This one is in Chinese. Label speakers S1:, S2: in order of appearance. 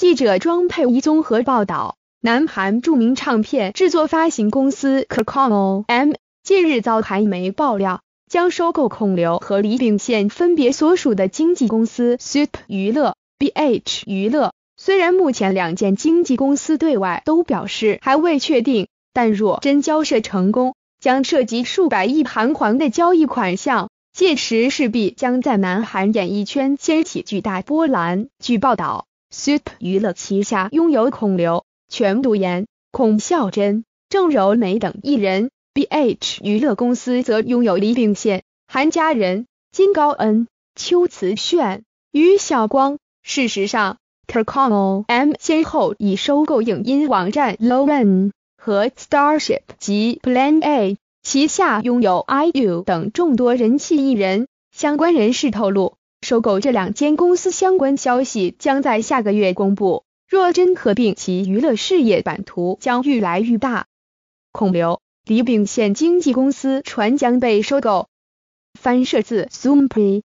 S1: 记者装佩仪综合报道，南韩著名唱片制作发行公司 c o c o o M 近日遭韩媒爆料，将收购孔刘和李炳宪分别所属的经纪公司 s u p 娱乐、BH 娱乐。虽然目前两间经纪公司对外都表示还未确定，但若真交涉成功，将涉及数百亿韩元的交易款项，届时势必将在南韩演艺圈掀起巨大波澜。据报道。s u p 娱乐旗下拥有孔刘、全度妍、孔孝真、郑柔美等艺人，BH 娱乐公司则拥有李炳宪、韩佳人、金高恩、秋瓷炫、于晓光。事实上 t a c o m o M 先后已收购影音网站 LOEN 和 Starship 及 Plan A，旗下拥有 IU 等众多人气艺人。相关人士透露。收购这两间公司相关消息将在下个月公布。若真合并，其娱乐事业版图将愈来愈大。孔刘、李炳宪经纪公司传将被收购。翻摄自 z o m p r e